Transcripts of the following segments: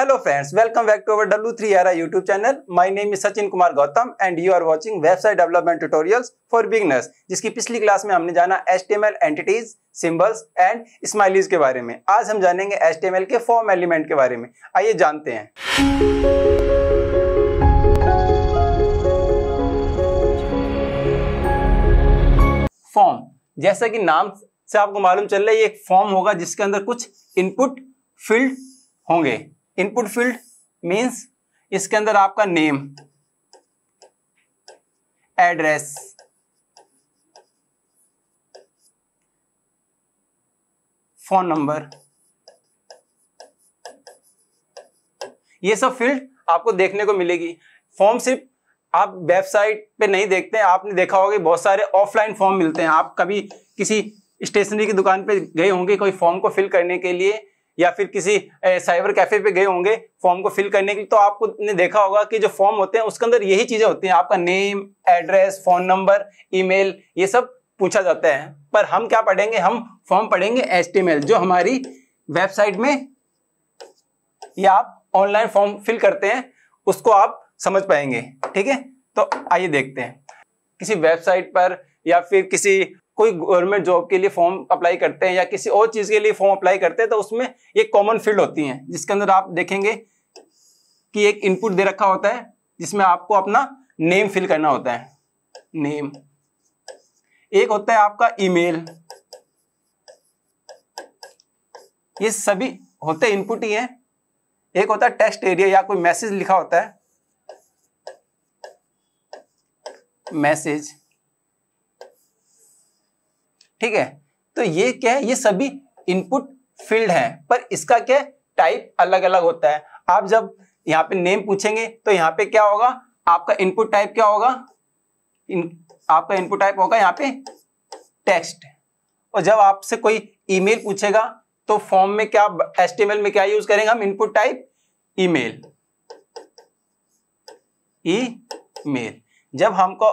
hello friends welcome back to our W three R I YouTube channel my name is Sachin Kumar Gautam and you are watching website development tutorials for beginners जिसकी पिछली class में हमने जाना S entities symbols and smileys के बारे में आज हम जानेंगे एस के फॉर्म एलिमेंट के बारे में आइए जानते हैं फॉर्म जैसा कि नाम से आपको मालूम चल रहा है ये एक फॉर्म होगा जिसके अंदर कुछ इनपुट फील्ड होंगे इनपुट फील्ड मीन्स इसके अंदर आपका नेम एड्रेस फोन नंबर ये सब फील्ड आपको देखने को मिलेगी फॉर्म सिर्फ आप वेबसाइट पे नहीं देखते हैं आपने देखा होगा बहुत सारे ऑफलाइन फॉर्म मिलते हैं आप कभी किसी स्टेशनरी की दुकान पे गए होंगे कोई फॉर्म को फिल करने के लिए या फिर किसी साइबर कैफे पे गए होंगे फॉर्म को फिल करने के लिए तो आपको ने देखा होगा कि जो फॉर्म होते हैं उसके अंदर यही चीजें होती हैं आपका name address phone number email ये सब पूछा जाता है पर हम क्या पढ़ेंगे हम फॉर्म पढ़ेंगे एस जो हमारी वेबसाइट में या आप ऑनलाइन फॉर्म फिल करते हैं उसको आप समझ पाएंगे ठीक है तो आइए देखते हैं किसी वेबसाइट पर या फिर किसी कोई गवर्नमेंट जॉब के लिए फॉर्म अप्लाई करते हैं या किसी और चीज़ के लिए फॉर्म अप्लाई करते हैं तो उसमें एक कॉमन फील्ड होती है जिसके अंदर आप देखेंगे कि एक इनपुट दे रखा होता है जिसमें आपको अपना नेम फिल करना होता है नेम एक होता है आपका ईमेल ये सभी होते इनपुट ही हैं एक होता है टेक्स्ट एरिया या कोई मैसेज लिखा होता है मैसेज ठीक है तो ये क्या है ये सभी इनपुट फील्ड है पर इसका क्या टाइप अलग अलग होता है आप जब यहाँ पे नेम पूछेंगे तो यहाँ पे क्या होगा आपका इनपुट टाइप क्या होगा इन, आपका इनपुट टाइप होगा यहाँ पे टेक्स्ट और जब आपसे कोई ईमेल पूछेगा तो फॉर्म में क्या एस में क्या यूज करेंगे हम इनपुट टाइप ईमेल ईमेल जब हमको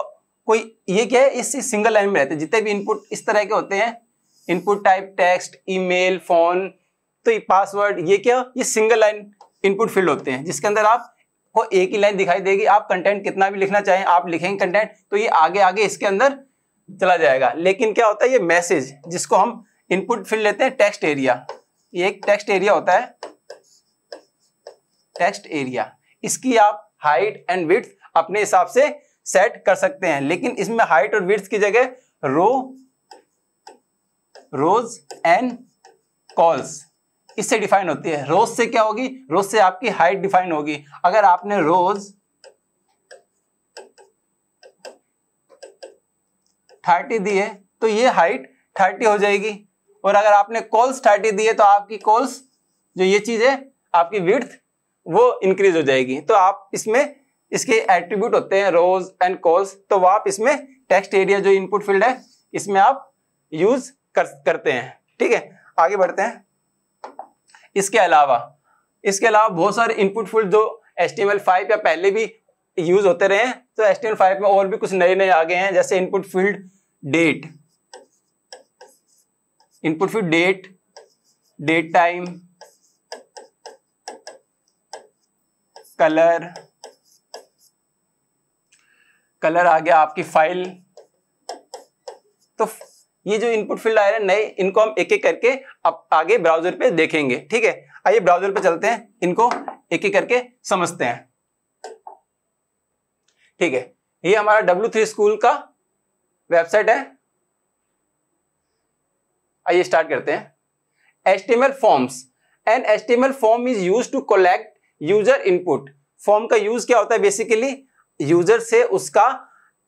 कोई ये क्या है इस सिंगल लाइन में रहते हैं जितने भी इनपुट इस तरह के होते हैं input type text email phone तो ये पासवर्ड ये क्या ये सिंगल लाइन इनपुट फील्ड होते हैं जिसके अंदर आप को एक ही लाइन दिखाई देगी आप कंटेंट कितना भी लिखना चाहें आप लिखेंगे कंटेंट तो ये आगे आगे इसके अंदर चला जाएगा लेकिन क्या होता है ये मैसेज जिसको हम इनपुट फील्ड लेते हैं टेक्स्ट एरिया ये एक टेक्स्ट एरिया होता है टेक्स्ट एरिया इसकी आप हाइट एंड विथ अपने हिसाब से सेट कर सकते हैं लेकिन इसमें हाइट और विड्थ की जगह रो रोज एंड कॉल्स इससे डिफाइन होती है रोज से क्या होगी रोज से आपकी हाइट डिफाइन होगी अगर आपने रोज थर्टी दी है तो ये हाइट थर्टी हो जाएगी और अगर आपने कॉल्स थर्टी दी है तो आपकी कॉल्स जो ये चीज है आपकी विर्थ वो इंक्रीज हो जाएगी तो आप इसमें इसके एट्रीब्यूट होते हैं रोज एंड कॉल्स तो आप इसमें टेक्स्ट एरिया जो इनपुट फील्ड है इसमें आप यूज कर, करते हैं ठीक है आगे बढ़ते हैं इसके अलावा इसके अलावा बहुत सारे इनपुट फील्ड जो एस टी या पहले भी यूज होते रहे हैं तो एस टी में और भी कुछ नए नए आ गए हैं जैसे input field date input field date date time colour colour आ गया आपकी फाइल तो ये जो इनपुट फील्ड आए नए इनको हम एक एक करके अब आगे ब्राउजर पे देखेंगे ठीक है आइए ब्राउजर पे चलते हैं इनको एक एक करके समझते हैं ठीक है ये हमारा डब्ल्यू थ्री स्कूल का वेबसाइट है आइए स्टार्ट करते हैं HTML forms and HTML form is use to collect user input form का यूज क्या होता है बेसिकली यूजर से उसका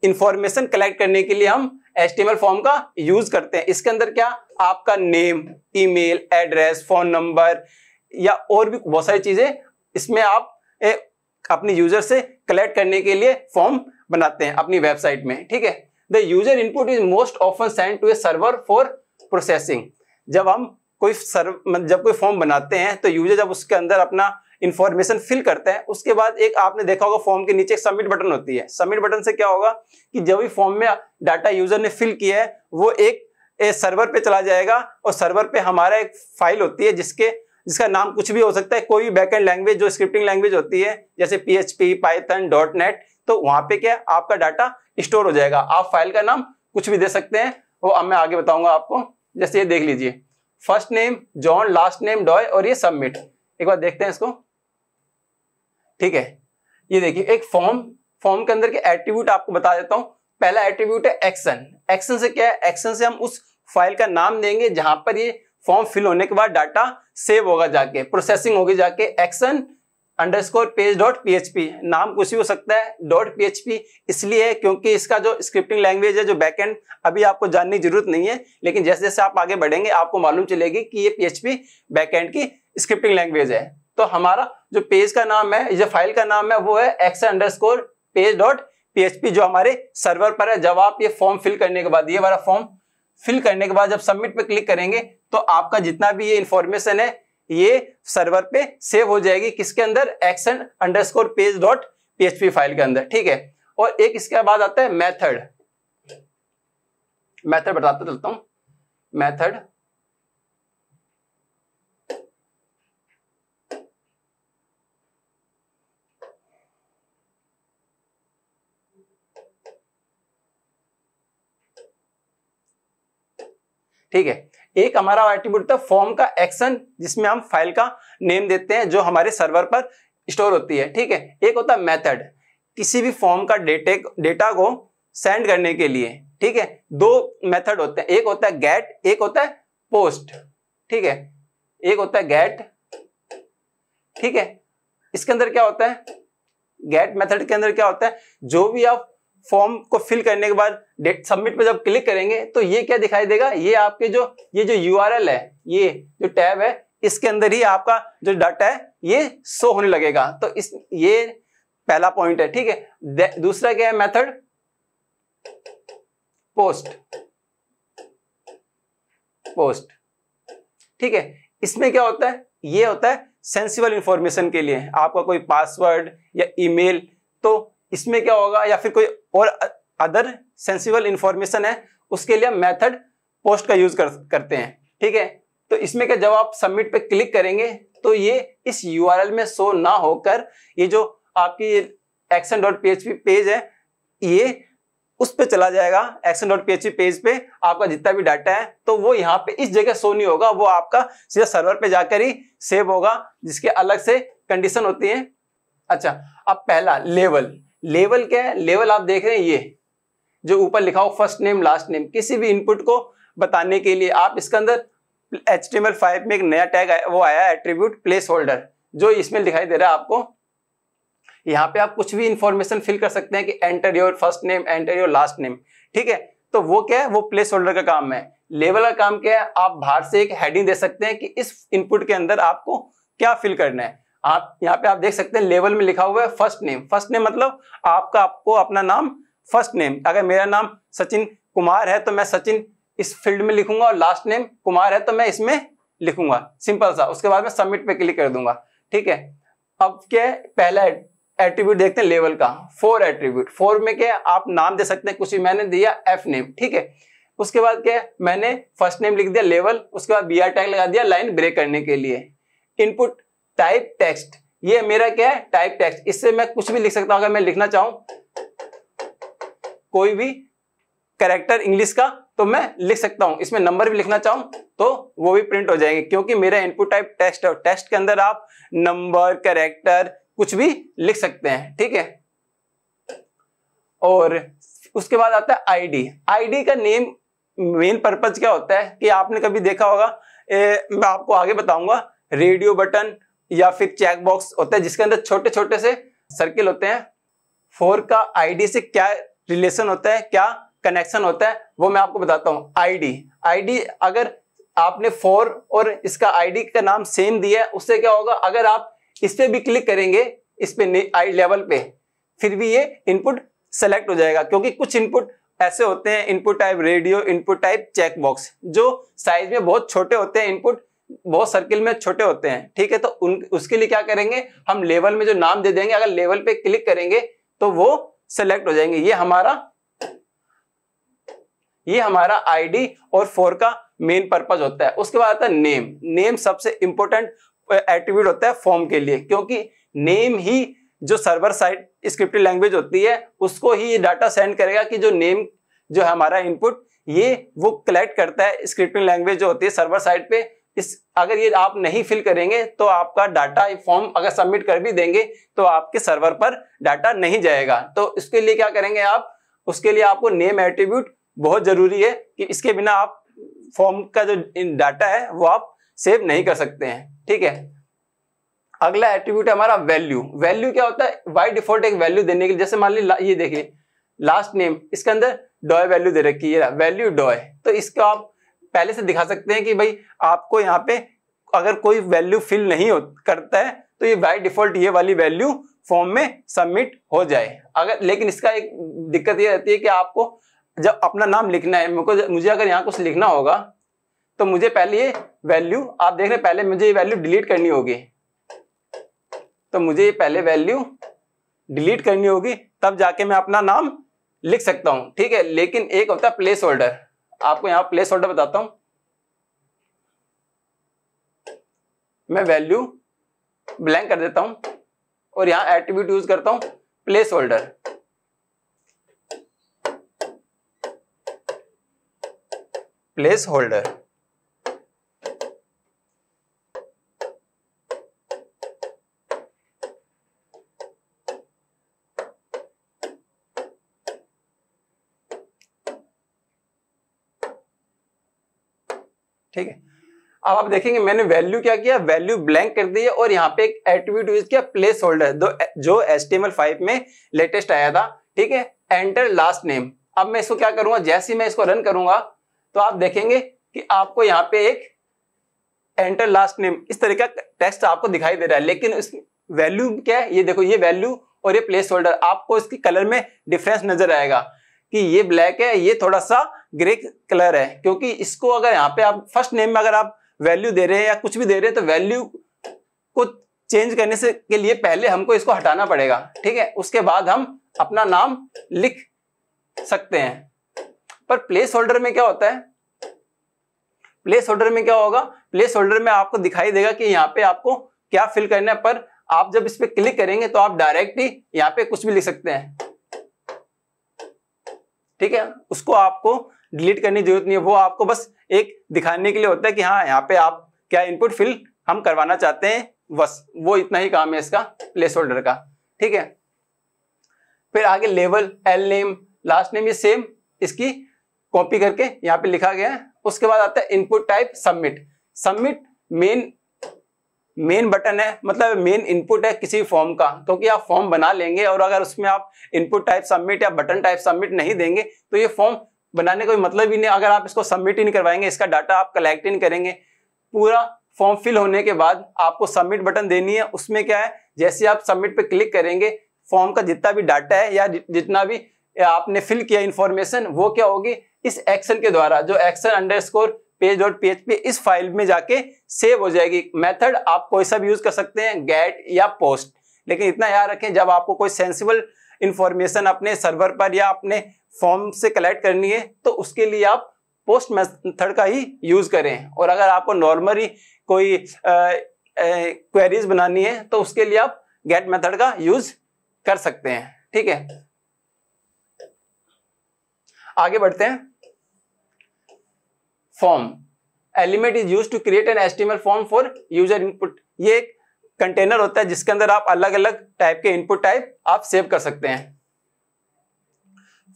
इंफॉर्मेशन कलेक्ट करने के लिए हम एच फॉर्म का यूज करते हैं इसके अंदर क्या आपका name email address phone number या और भी बहुत सारी चीजें इसमें आप ए, अपने यूजर से कलेक्ट करने के लिए फॉर्म बनाते हैं अपनी वेबसाइट में ठीक है the user input is most often send to a server for processing जब हम कोई सर्व जब कोई फॉर्म बनाते हैं तो यूजर जब उसके अंदर अपना इन्फॉर्मेशन फिल करते हैं उसके बाद एक आपने देखा होगा फॉर्म के नीचे सबमिट बटन होती है सबमिट बटन से क्या होगा कि जब भी फॉर्म में डाटा यूजर ने फिल किया है वो एक सर्वर पे चला जाएगा और सर्वर पे हमारा एक फाइल होती है जिसके जिसका नाम कुछ भी हो सकता है कोई भी एंड लैंग्वेज जो स्क्रिप्टिंग लैंग्वेज होती है जैसे P H P python dot net तो वहां पे क्या आपका डाटा स्टोर हो जाएगा आप फाइल का नाम कुछ भी दे सकते हैं वो अब मैं आगे बताऊंगा आपको जैसे ये देख लीजिए first name John last name Doe और ये सबमिट एक बार देखते हैं इसको ठीक है ये देखिए एक फॉर्म फॉर्म के अंदर के एट्रीब्यूट आपको बता देता हूं पहला एट्रीब्यूट है एक्शन एक्शन से क्या है एक्शन से हम उस फाइल का नाम देंगे जहां पर ये फॉर्म फिल होने के बाद डाटा सेव होगा जाके प्रोसेसिंग होगी जाके action underscore page dot P नाम कुछ भी हो सकता है डॉट पी इसलिए है क्योंकि इसका जो स्क्रिप्टिंग लैंग्वेज है जो बैकएंड अभी आपको जानने की जरूरत नहीं है लेकिन जैसे जैसे आप आगे बढ़ेंगे आपको मालूम चलेगी कि ये पी एच बैकएंड की स्क्रिप्टिंग लैंग्वेज है तो हमारा जो पेज का नाम है जो फाइल का नाम है वो है X underscore page dot PHP जो हमारे सर्वर पर है जब आप ये फॉर्म फिल करने के बाद ये वाला फॉर्म फिल करने के बाद जब सबमिट पे क्लिक करेंगे तो आपका जितना भी ये इंफॉर्मेशन है ये सर्वर पे सेव हो जाएगी किसके अंदर action underscore page dot PHP file के अंदर ठीक है और एक इसके बाद आता है मेथड मेथड बताते चलता हूं मेथड ठीक है एक हमारा एट्रीब्यूट था फॉर्म का एक्शन जिसमें हम फाइल का नेम देते हैं जो हमारे सर्वर पर स्टोर होती है ठीक है एक होता है मैथड किसी भी फॉर्म का डेटे डेटा को सेंड करने के लिए ठीक है दो मेथड होते हैं एक होता है गेट एक होता है पोस्ट ठीक है एक होता है गेट ठीक है इसके अंदर क्या होता है गेट मेथड के अंदर क्या होता है जो भी आप फॉर्म को फिल करने के बाद डेट सबमिट पर जब क्लिक करेंगे तो ये क्या दिखाई देगा ये आपके जो ये जो यू है ये जो टैब है इसके अंदर ही आपका जो डाटा है ये शो होने लगेगा तो इस ये पहला पॉइंट है ठीक है दूसरा क्या है मेथड पोस्ट पोस्ट ठीक है इसमें क्या होता है ये होता है सेंसिबल इंफॉर्मेशन के लिए आपका कोई पासवर्ड या ईमेल तो इसमें क्या होगा या फिर कोई और अदर सेंसिबल इंफॉर्मेशन है उसके लिए मेथड पोस्ट का यूज कर, करते हैं ठीक है तो इसमें क्या जब आप सबमिट पे क्लिक करेंगे तो ये इस यू में शो ना होकर ये जो आपकी एक्शन डॉट पी पेज है ये उस पर चला जाएगा एक्शन डॉट पी पेज पे आपका जितना भी डाटा है तो वो यहाँ पे इस जगह शो नहीं होगा वो आपका सीधा सर्वर पे जाकर ही सेव होगा जिसके अलग से कंडीशन होती है अच्छा अब पहला लेवल लेवल क्या है लेवल आप देख रहे हैं ये जो ऊपर लिखा हो फर्स्ट नेम लास्ट नेम किसी भी इनपुट को बताने के लिए आप इसके अंदर एच टी एम फाइव में एक नया टैग वो आया एट्रीब्यूट प्लेस होल्डर जो इसमें दिखाई दे रहा है आपको यहाँ पे आप कुछ भी इंफॉर्मेशन फिल कर सकते हैं कि enter your first name enter your last name ठीक है तो वो क्या है वो प्लेस होल्डर का काम है लेवल का काम क्या है आप बाहर से एक हेडिंग दे सकते हैं कि इस इनपुट के अंदर आपको क्या फिल करना है आप यहाँ पे आप देख सकते हैं लेवल में लिखा हुआ है फर्स्ट नेम फर्स्ट नेम मतलब आपका आपको अपना नाम फर्स्ट नेम अगर मेरा नाम सचिन कुमार है तो मैं सचिन इस फील्ड में लिखूंगा और लास्ट नेम कुमार है तो मैं इसमें लिखूंगा सिंपल सा उसके बाद में सबमिट पे क्लिक कर दूंगा ठीक है अब क्या है पहला एट्रीब्यूट देखते हैं लेवल का फोर एट्रीब्यूट फोर में क्या आप नाम दे सकते हैं कुछ भी मैंने दिया एफ नेम ठीक है उसके बाद क्या मैंने फर्स्ट नेम लिख दिया लेवल उसके बाद बी आर टैग लगा दिया लाइन ब्रेक करने के लिए इनपुट टाइप टेक्स्ट ये मेरा क्या है टाइप टेक्स्ट इससे मैं कुछ भी लिख सकता हूं अगर मैं लिखना चाहूं कोई भी करेक्टर इंग्लिश का तो मैं लिख सकता हूं इसमें नंबर भी लिखना चाहूं तो वो भी प्रिंट हो जाएंगे क्योंकि मेरा इनपुट टाइप टेस्ट है और के अंदर आप नंबर करेक्टर कुछ भी लिख सकते हैं ठीक है और उसके बाद आता है आईडी आईडी का नेम मेन पर्पज क्या होता है कि आपने कभी देखा होगा ए, मैं आपको आगे बताऊंगा रेडियो बटन या फिर चेक बॉक्स होता है जिसके अंदर छोटे छोटे से सर्किल होते हैं फोर का आईडी से क्या रिलेशन होता है क्या कनेक्शन होता है वो मैं आपको बताता हूँ आईडी आईडी अगर आपने फोर और इसका आईडी का नाम सेम दिया है उससे क्या होगा अगर आप इस पर भी क्लिक करेंगे इस पे आई लेवल पे फिर भी ये इनपुट सेलेक्ट हो जाएगा क्योंकि कुछ इनपुट ऐसे होते हैं input type radio input type check box जो साइज में बहुत छोटे होते हैं इनपुट बहुत सर्किल में छोटे होते हैं ठीक है तो उन उसके लिए क्या करेंगे हम लेवल में जो नाम दे देंगे अगर लेवल पे क्लिक करेंगे तो वो सेलेक्ट हो जाएंगे ये हमारा ये हमारा आईडी और फोर का मेन पर्पज होता है उसके बाद आता है नेम नेम सबसे इंपॉर्टेंट एट्रीब्यूट होता है फॉर्म के लिए क्योंकि नेम ही जो सर्वर साइड स्क्रिप्ट लैंग्वेज होती है उसको ही ये डाटा सेंड करेगा कि जो नेम जो हमारा इनपुट ये वो कलेक्ट करता है स्क्रिप्टिंग लैंग्वेज जो होती है सर्वर साइड पे इस अगर ये आप नहीं फिल करेंगे तो आपका डाटा फॉर्म अगर सबमिट कर भी देंगे तो आपके सर्वर पर डाटा नहीं जाएगा तो इसके लिए क्या करेंगे आप उसके लिए आपको नेम एट्रीब्यूट बहुत जरूरी है कि इसके बिना आप फॉर्म का जो डाटा है वो आप सेव नहीं कर सकते हैं ठीक है अगला एट्रीब्यूट है हमारा वैल्यू वैल्यू क्या होता है बाई डिफॉल्ट एक वैल्यू देने के लिए जैसे मान ली ये देखिए लास्ट नेम इसके अंदर डॉय वैल्यू दे रखी है वैल्यू डॉय तो इसको आप पहले से दिखा सकते हैं कि भाई आपको यहाँ पे अगर कोई वैल्यू फिल नहीं हो करता है तो ये बाई डिफॉल्ट ये वाली वैल्यू फॉर्म में सबमिट हो जाए अगर लेकिन इसका एक दिक्कत ये रहती है कि आपको जब अपना नाम लिखना है मुझे मुझे अगर यहाँ कुछ लिखना होगा तो मुझे पहले ये वैल्यू आप देख रहे हैं पहले मुझे ये वैल्यू डिलीट करनी होगी तो मुझे ये पहले वैल्यू डिलीट करनी होगी तब जाके मैं अपना नाम लिख सकता हूँ ठीक है लेकिन एक होता है प्लेस होल्डर आपको यहां प्लेस होल्डर बताता हूं मैं वैल्यू ब्लैंक कर देता हूं और यहां एट्रीब्यूट यूज करता हूं प्लेस होल्डर प्लेस होल्डर ठीक है अब आप देखेंगे मैंने वैल्यू क्या किया वैल्यू ब्लैंक कर दी है और यहाँ पे एक एट्रीब्यूट यूज किया प्लेस होल्डर जो एस में लेटेस्ट आया था ठीक है एंटर लास्ट नेम अब मैं इसको क्या करूंगा जैसे मैं इसको रन करूंगा तो आप देखेंगे कि आपको यहाँ पे एक एंटर लास्ट नेम इस तरह का टेक्स्ट आपको दिखाई दे रहा है लेकिन वैल्यू क्या है ये देखो ये वैल्यू और ये प्लेस होल्डर आपको इसके कलर में डिफरेंस नजर आएगा कि ये ब्लैक है ये थोड़ा सा ग्रे कलर है क्योंकि इसको अगर यहाँ पे आप फर्स्ट नेम में अगर आप वैल्यू दे रहे हैं या कुछ भी दे रहे हैं तो वैल्यू को चेंज करने से के लिए पहले हमको इसको हटाना पड़ेगा ठीक है उसके बाद हम अपना नाम लिख सकते हैं पर प्लेस होल्डर में क्या होता है प्लेस होल्डर में क्या होगा प्लेस होल्डर में आपको दिखाई देगा कि यहाँ पे आपको क्या फिल करना है पर आप जब इस पर क्लिक करेंगे तो आप डायरेक्ट ही यहाँ पे कुछ भी लिख सकते हैं ठीक है उसको आपको डिलीट करने की जरूरत नहीं है वो आपको बस एक दिखाने के लिए होता है कि हाँ यहाँ पे आप क्या इनपुट फिल हम करवाना चाहते हैं बस वो इतना ही काम है इसका प्लेस होल्डर का ठीक है फिर आगे लेवल एल नेम लास्ट नेम ये सेम इसकी कॉपी करके यहाँ पे लिखा गया है उसके बाद आता है input type submit submit main main button है मतलब मेन इनपुट है किसी फॉर्म का क्योंकि तो आप फॉर्म बना लेंगे और अगर उसमें आप इनपुट टाइप सबमिट या बटन टाइप सबमिट नहीं देंगे तो ये फॉर्म बनाने का मतलब ही नहीं अगर आप इसको सबमिट ही नहीं करवाएंगे इसका डाटा आप कलेक्ट ही नहीं करेंगे पूरा फॉर्म फिल होने के बाद आपको सबमिट बटन देनी है उसमें क्या है जैसे आप सबमिट पे क्लिक करेंगे फॉर्म का जितना भी डाटा है या जितना भी आपने फिल किया इन्फॉर्मेशन वो क्या होगी इस एक्सेल के द्वारा जो एक्सेल अंडर पेज डॉट पी इस फाइल में जाके सेव हो जाएगी मेथड आप कोई सा भी यूज कर सकते हैं गेट या पोस्ट लेकिन इतना याद रखें जब आपको कोई सेंसिबल इंफॉर्मेशन अपने सर्वर पर या अपने फॉर्म से कलेक्ट करनी है तो उसके लिए आप पोस्ट मेथड का ही यूज करें और अगर आपको नॉर्मली कोई क्वेरीज बनानी है तो उसके लिए आप गेट मेथड का यूज कर सकते हैं ठीक है आगे बढ़ते हैं form element is use to create an HTML form for user input ये एक कंटेनर होता है जिसके अंदर आप अलग अलग टाइप के इनपुट टाइप आप सेव कर सकते हैं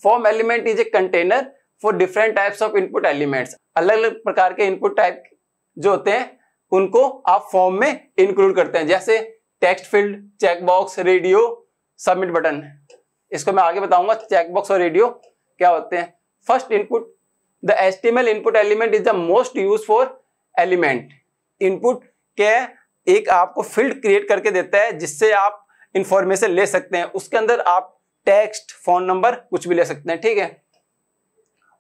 form element is a container for different types of input elements अलग अलग प्रकार के इनपुट टाइप जो होते हैं उनको आप फॉर्म में इंक्लूड करते हैं जैसे text field checkbox radio submit button इसको मैं आगे बताऊंगा चेकबॉक्स और रेडियो क्या होते हैं first input the HTML input element is the most use for element input क्या है एक आपको फील्ड क्रिएट करके देता है जिससे आप इंफॉर्मेशन ले सकते हैं उसके अंदर आप टेक्स्ट फोन नंबर कुछ भी ले सकते हैं ठीक है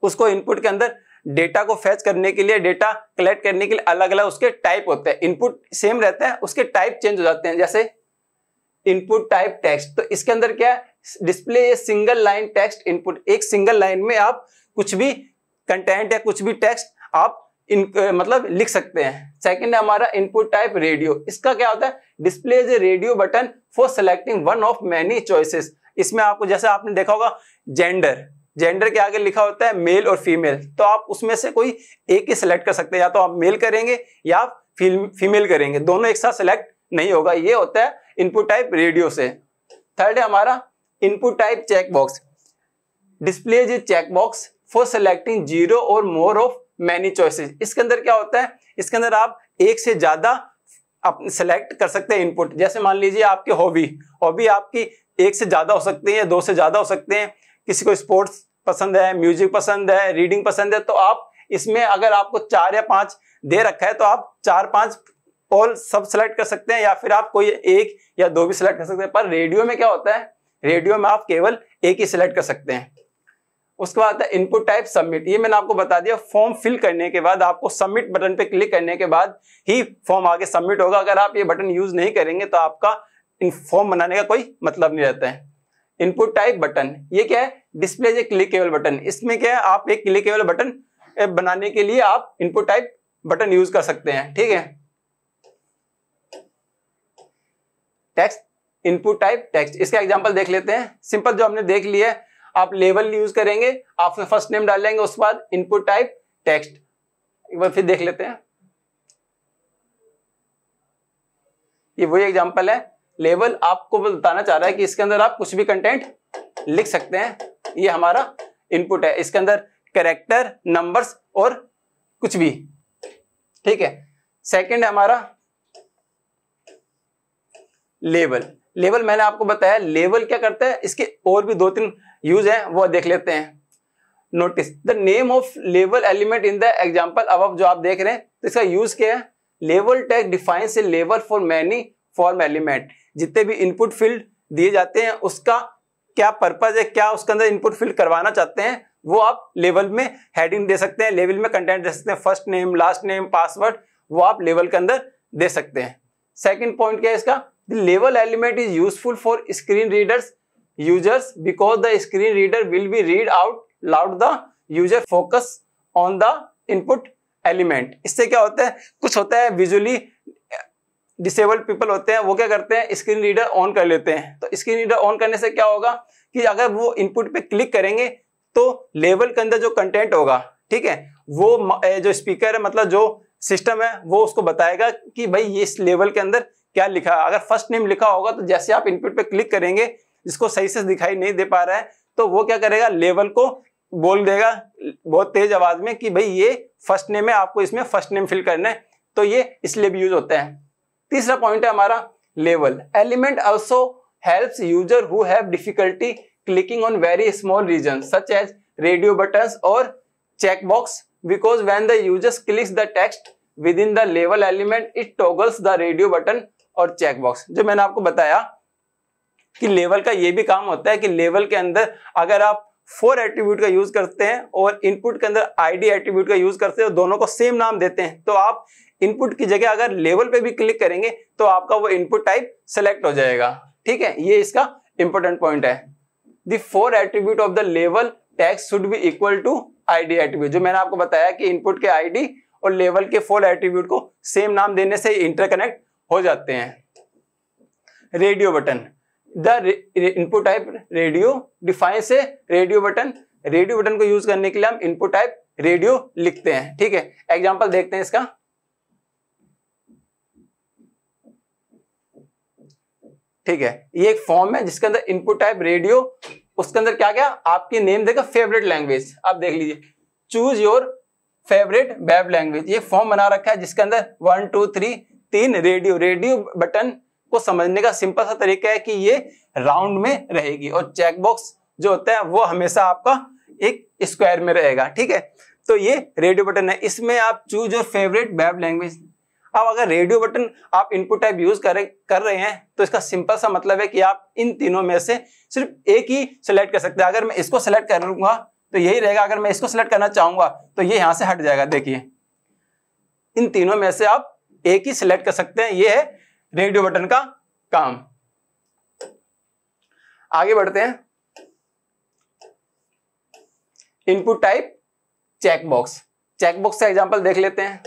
उसको इनपुट के अंदर डेटा को फैच करने के लिए डेटा कलेक्ट करने के लिए अलग अलग उसके टाइप होते हैं इनपुट सेम रहता है उसके टाइप चेंज हो जाते हैं जैसे इनपुट टाइप टेक्स्ट तो इसके अंदर क्या है डिस्प्ले ये सिंगल लाइन टेक्स्ट इनपुट एक सिंगल लाइन में आप कुछ भी कंटेंट या कुछ भी टेक्स्ट आप इन मतलब लिख सकते हैं सेकंड है हमारा इनपुट टाइप रेडियो इसका क्या होता है display is a radio button for selecting one of many choices इसमें आपको जैसे आपने देखा होगा जेंडर जेंडर के आगे लिखा होता है मेल और फीमेल तो आप उसमें से कोई एक ही सिलेक्ट कर सकते हैं या तो आप मेल करेंगे या आप फीमेल करेंगे दोनों एक साथ सिलेक्ट नहीं होगा ये होता है इनपुट टाइप रेडियो से थर्ड है हमारा input type checkbox display is checkbox for selecting zero or more of many choices इसके अंदर क्या होता है इसके अंदर आप एक से ज्यादा सेलेक्ट सिलेक्ट कर सकते हैं इनपुट जैसे मान लीजिए आपकी हॉबी हॉबी आपकी एक से ज्यादा हो सकती है दो से ज्यादा हो सकते हैं किसी को स्पोर्ट्स पसंद है म्यूजिक पसंद है रीडिंग पसंद है तो आप इसमें अगर आपको चार या पांच दे रखा है तो आप चार पांच ऑल सब सेलेक्ट कर सकते हैं या फिर आप कोई एक या दो भी सिलेक्ट कर सकते हैं पर रेडियो में क्या होता है रेडियो में आप केवल एक ही सिलेक्ट कर सकते हैं उसके बाद आता है इनपुट टाइप सबमिट ये मैंने आपको बता दिया फॉर्म फिल करने के बाद आपको सबमिट बटन पे क्लिक करने के बाद ही फॉर्म आगे सबमिट होगा अगर आप ये बटन यूज नहीं करेंगे तो आपका फॉर्म बनाने का कोई मतलब नहीं रहता है इनपुट टाइप बटन ये क्या है डिस्प्ले क्लिक क्लिकेबल बटन इसमें क्या है आप एक क्लिकेबल बटन बनाने के लिए आप इनपुट टाइप बटन यूज कर सकते हैं ठीक है टेक्स्ट इनपुट टाइप टेक्स्ट इसका एग्जांपल देख लेते हैं सिंपल जो हमने देख लिया है आप लेवल यूज करेंगे आप फर्स्ट नेम डाल लेंगे उसके बाद इनपुट टाइप टेक्स्ट एक बार फिर देख लेते हैं ये वही एग्जांपल है लेवल आपको बताना चाह रहा है कि इसके अंदर आप कुछ भी कंटेंट लिख सकते हैं ये हमारा इनपुट है इसके अंदर करेक्टर नंबर्स और कुछ भी ठीक है सेकंड है हमारा लेवल लेवल मैंने आपको बताया लेवल क्या करता है इसके और भी दो तीन यूज है वो देख लेते हैं नोटिस द नेम ऑफ लेवल एलिमेंट इन द एग्जाम्पल अब जो आप देख रहे हैं तो इसका यूज क्या है level tag defines A level for many form element जितने भी इनपुट फील्ड दिए जाते हैं उसका क्या पर्पज है क्या उसके अंदर इनपुट फील्ड करवाना चाहते हैं वो आप लेवल में हेडिंग दे सकते हैं लेवल में कंटेंट दे सकते हैं first name last name password वो आप लेवल के अंदर दे सकते हैं सेकेंड पॉइंट क्या है इसका लेवल element is useful for screen readers users because the screen reader will be read out loud the user focus on the input element इससे क्या होता है कुछ होता है विजुअली डिसेबल्ड पीपल होते हैं वो क्या करते हैं स्क्रीन रीडर ऑन कर लेते हैं तो स्क्रीन रीडर ऑन करने से क्या होगा कि अगर वो इनपुट पे क्लिक करेंगे तो लेवल के अंदर जो कंटेंट होगा ठीक है वो जो स्पीकर है मतलब जो सिस्टम है वो उसको बताएगा कि भाई ये इस लेवल के अंदर क्या लिखा है अगर फर्स्ट नेम लिखा होगा तो जैसे आप इनपुट पे क्लिक करेंगे जिसको सही से दिखाई नहीं दे पा रहा है तो वो क्या करेगा लेवल को बोल देगा बहुत तेज आवाज में कि भाई ये फर्स्ट नेम है आपको इसमें फर्स्ट नेम फिल करना है तो ये इसलिए भी यूज होता है तीसरा पॉइंट है हमारा लेवल element also help user who have difficulty clicking on very small region such as radio button और checkbox when the users clicks the text within the लेवल element it toggles the radio button और checkbox जो मैंने आपको बताया कि level का ये भी काम होता है कि लेवल के अंदर अगर आप फोर एट्रीब्यूट का यूज करते हैं और इनपुट के अंदर आईडी एट्रीब्यूट का यूज करते हैं दोनों को सेम नाम देते हैं तो आप इनपुट की जगह अगर लेवल पे भी क्लिक करेंगे तो आपका वो इनपुट टाइप सेलेक्ट हो जाएगा ठीक है ये इसका इंपॉर्टेंट पॉइंट है the for attribute of the लेवल tags should be equal to ID attribute जो मैंने आपको बताया कि इनपुट के आईडी और लेवल के फोर एट्रीब्यूट को सेम नाम देने से इंटरकनेक्ट हो जाते हैं radio button the input type radio define से रेडियो बटन रेडियो बटन को यूज करने के लिए हम इनपुट टाइप रेडियो लिखते हैं ठीक है एग्जाम्पल देखते हैं इसका ठीक है ये एक फॉर्म है जिसके अंदर इनपुट टाइप रेडियो उसके अंदर क्या क्या आपकी नेम देगा फेवरेट लैंग्वेज आप देख लीजिए choose your favourite web language ये फॉर्म बना रखा है जिसके अंदर वन टू थ्री तीन रेडियो रेडियो बटन को समझने का सिंपल सा तरीका है कि ये राउंड में रहेगी और चेकबॉक्स जो होता है वो हमेशा आपका एक स्क्वायर में रहेगा ठीक है तो ये रेडियो बटन है इसमें आप choose your favourite web language अब अगर रेडियो बटन आप इनपुट टाइप यूज कर कर रहे हैं तो इसका सिंपल सा मतलब है कि आप इन तीनों में से सिर्फ एक ही सिलेक्ट कर सकते हैं अगर मैं इसको सिलेक्ट करूंगा तो यही रहेगा अगर मैं इसको सिलेक्ट करना चाहूंगा तो ये यहां से हट जाएगा देखिए इन तीनों में से आप एक ही सिलेक्ट कर सकते हैं ये है रेडियो बटन का काम आगे बढ़ते हैं इनपुट टाइप चेकबॉक्स चेकबॉक्स का एग्जांपल देख लेते हैं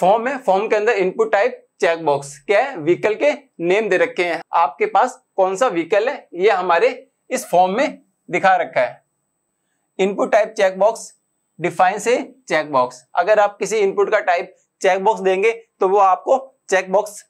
फॉर्म है फॉर्म के अंदर इनपुट टाइप चेकबॉक्स क्या है व्हीकल के नेम दे रखे हैं आपके पास कौन सा व्हीकल है ये हमारे इस फॉर्म में दिखा रखा है इनपुट टाइप चेकबॉक्स डिफाइन से चेकबॉक्स अगर आप किसी इनपुट का टाइप चेकबॉक्स देंगे तो वो आपको चेकबॉक्स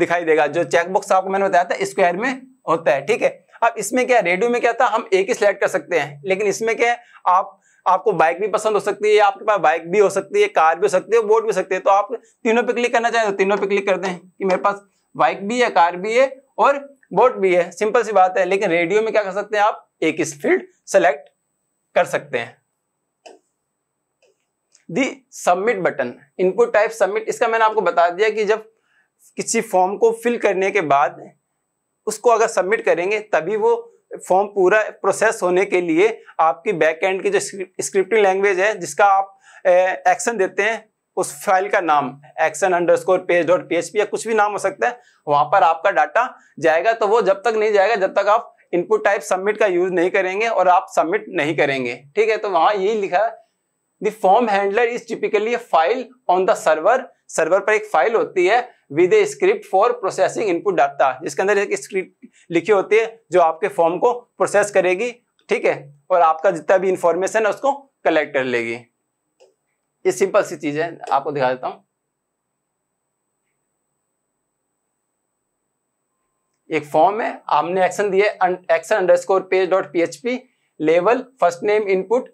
दिखाई देगा जो चेकबॉक्स आपको मैंने बताया था स्क्वायर में होता है ठीक है अब इसमें क्या रेडियो में क्या था हम एक ही सिलेक्ट कर सकते हैं लेकिन इसमें क्या है आप आपको बाइक भी पसंद हो सकती है आपके पास बाइक भी हो सकती है कार भी हो सकती है बोट भी हो सकती है तो आप तीनों पे क्लिक करना चाहें तो तीनों पे क्लिक कर दें कि मेरे पास बाइक भी है कार भी है और बोट भी है सिंपल सी बात है लेकिन रेडियो में क्या कर सकते हैं आप एक इस फील्ड सेलेक्ट कर सकते हैं the submit button input type submit इसका मैंने आपको बता दिया कि जब किसी फॉर्म को फिल करने के बाद उसको अगर सबमिट करेंगे तभी वो फॉर्म पूरा प्रोसेस होने के लिए आपकी बैक एंड की जो स्क्रिप्टिंग लैंग्वेज है जिसका आप एक्शन देते हैं उस फाइल का नाम action underscore page dot P H P या कुछ भी नाम हो सकता है वहां पर आपका डाटा जाएगा तो वो जब तक नहीं जाएगा जब तक आप इनपुट टाइप सबमिट का यूज नहीं करेंगे और आप सबमिट नहीं करेंगे ठीक है तो वहां यही लिखा है form form handler is typically file on the server server पर एक फाइल होती है with a script for processing input data जिसके अंदर एक स्क्रिप्ट लिखी होती है जो आपके फॉर्म को प्रोसेस करेगी ठीक है और आपका जितना भी इंफॉर्मेशन है उसको कलेक्ट कर लेगी ये सिंपल सी चीज है आपको दिखा देता हूं एक फॉर्म है हमने एक्शन दिया action score page dot P H P level first name input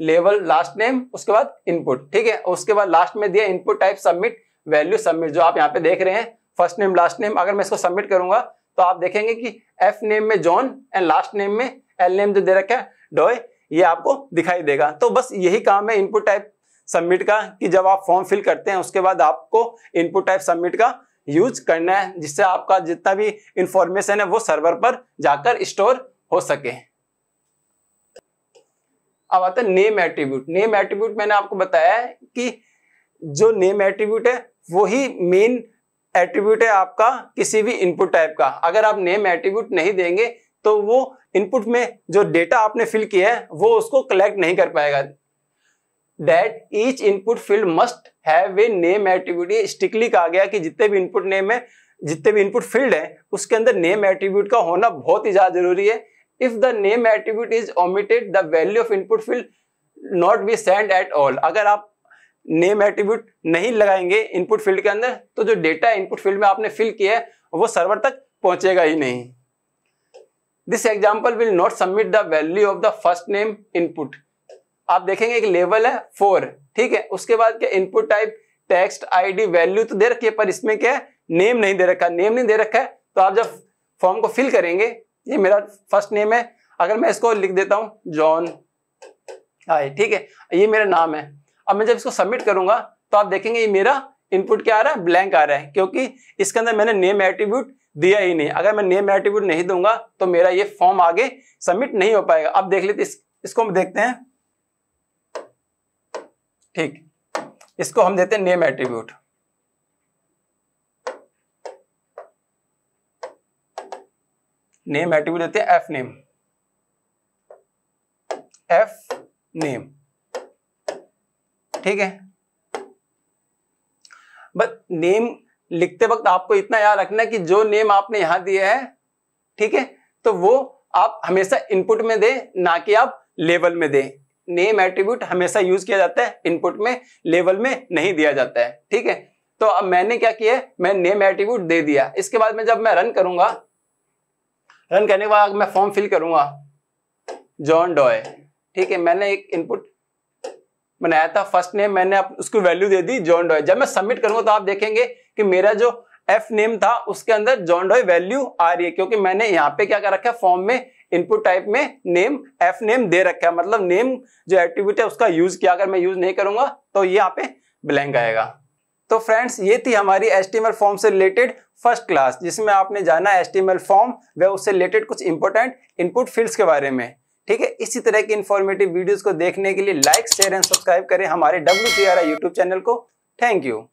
level last name उसके बाद इनपुट ठीक है उसके बाद लास्ट में दिया input type submit value submit जो आप यहाँ पे देख रहे हैं फर्स्ट नेम लास्ट नेम अगर मैं इसको सबमिट करूंगा तो आप देखेंगे कि एफ नेम में जॉन एंड लास्ट नेम में एल नेम जो दे रखा है डॉय ये आपको दिखाई देगा तो बस यही काम है इनपुट टाइप सबमिट का कि जब आप फॉर्म फिल करते हैं उसके बाद आपको इनपुट टाइप सबमिट का यूज करना है जिससे आपका जितना भी इंफॉर्मेशन है वो सर्वर पर जाकर स्टोर हो सके अब आता है नेम एट्रीब्यूट नेम एट्रीब्यूट मैंने आपको बताया कि जो नेम एट्रीब्यूट है वही मेन एट्रीब्यूट है आपका किसी भी इनपुट टाइप का अगर आप नेम एट्रीब्यूट नहीं देंगे तो वो इनपुट में जो डेटा आपने फिल किया है वो उसको कलेक्ट नहीं कर पाएगा that each input field must have a name attribute ये स्ट्रिक्टली कहा गया कि जितने भी इनपुट नेम है जितने भी इनपुट फील्ड है उसके अंदर नेम एट्रीब्यूट का होना बहुत ही ज़्यादा जरूरी है if the name attribute is omitted the value of input field not be send at all अगर आप नेम एट्रीब्यूट नहीं लगाएंगे इनपुट फील्ड के अंदर तो जो डेटा इनपुट फील्ड में आपने फिल किया है वो सर्वर तक पहुंचेगा ही नहीं this example will not submit the value of the first name input आप देखेंगे एक लेवल है फोर ठीक है उसके बाद क्या input type text ID value तो दे रखी है पर इसमें क्या है नेम नहीं दे रखा नेम नहीं दे रखा है तो आप जब फॉर्म को फिल करेंगे ये मेरा फर्स्ट नेम है अगर मैं इसको लिख देता हूँ जॉन आई ठीक है ये मेरा नाम है अब मैं जब इसको सबमिट करूंगा तो आप देखेंगे ये मेरा इनपुट क्या आ रहा है ब्लैंक आ रहा है क्योंकि इसके अंदर मैंने नेम एटीब्यूट दिया ही नहीं अगर मैं नेम एट्रीब्यूट नहीं दूंगा तो मेरा ये फॉर्म आगे सबमिट नहीं हो पाएगा अब देख लेते इस, इसको हम देखते हैं ठीक इसको हम देते हैं नेम एट्रीब्यूट नेम एट्रीब्यूट देते हैं एफ नेम एफ नेम ठीक है बट नेम लिखते वक्त आपको इतना याद रखना कि जो नेम आपने यहां दिया है ठीक है तो वो आप हमेशा इनपुट में दे ना कि आप लेवल में दे नेम एट्रीब्यूट हमेशा यूज किया जाता है इनपुट में लेवल में नहीं दिया जाता है ठीक है तो अब मैंने क्या किया मैं नेम एट्रीब्यूट दे दिया इसके बाद में जब मैं रन करूंगा रन करने के बाद मैं फॉर्म फिल करूंगा जॉन डॉय ठीक है मैंने एक इनपुट बनाया था फर्स्ट नेम मैंने उसको वैल्यू दे दी जॉन डॉय जब मैं सबमिट करूंगा तो आप देखेंगे कि मेरा जो एफ नेम था उसके अंदर जॉन डॉय वैल्यू आ रही है क्योंकि मैंने यहाँ पे क्या कर रखा है फॉर्म में इनपुट टाइप में नेम एफ नेम दे रखा है मतलब नेम जो एक्टिविटी है उसका यूज किया अगर मैं यूज नहीं करूंगा तो ये यहाँ पे ब्लैंक आएगा तो फ्रेंड्स ये थी हमारी एस फॉर्म से रिलेटेड फर्स्ट क्लास जिसमें आपने जाना एस फॉर्म व उससे रिलेटेड कुछ इंपॉर्टेंट इनपुट फील्ड्स के बारे में ठीक है इसी तरह की इन्फॉर्मेटिव वीडियोस को देखने के लिए लाइक शेयर एंड सब्सक्राइब करें हमारे डब्ल्यू यूट्यूब चैनल को थैंक यू